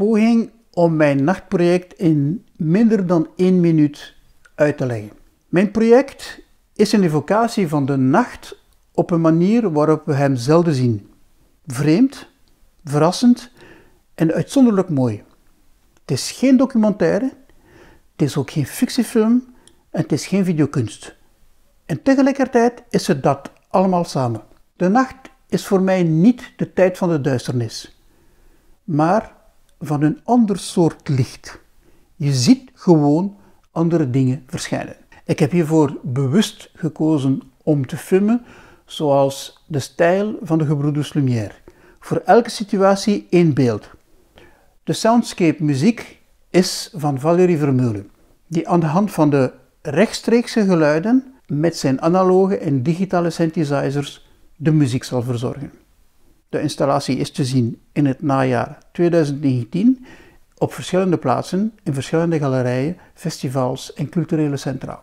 poging om mijn nachtproject in minder dan één minuut uit te leggen. Mijn project is een evocatie van de nacht op een manier waarop we hem zelden zien. Vreemd, verrassend en uitzonderlijk mooi. Het is geen documentaire, het is ook geen fictiefilm en het is geen videokunst. En tegelijkertijd is het dat allemaal samen. De nacht is voor mij niet de tijd van de duisternis, maar van een ander soort licht. Je ziet gewoon andere dingen verschijnen. Ik heb hiervoor bewust gekozen om te filmen zoals de stijl van de gebroeders Lumière. Voor elke situatie één beeld. De soundscape muziek is van Valerie Vermeulen, die aan de hand van de rechtstreekse geluiden met zijn analoge en digitale synthesizers de muziek zal verzorgen. De installatie is te zien in het najaar 2019 op verschillende plaatsen, in verschillende galerijen, festivals en culturele centra.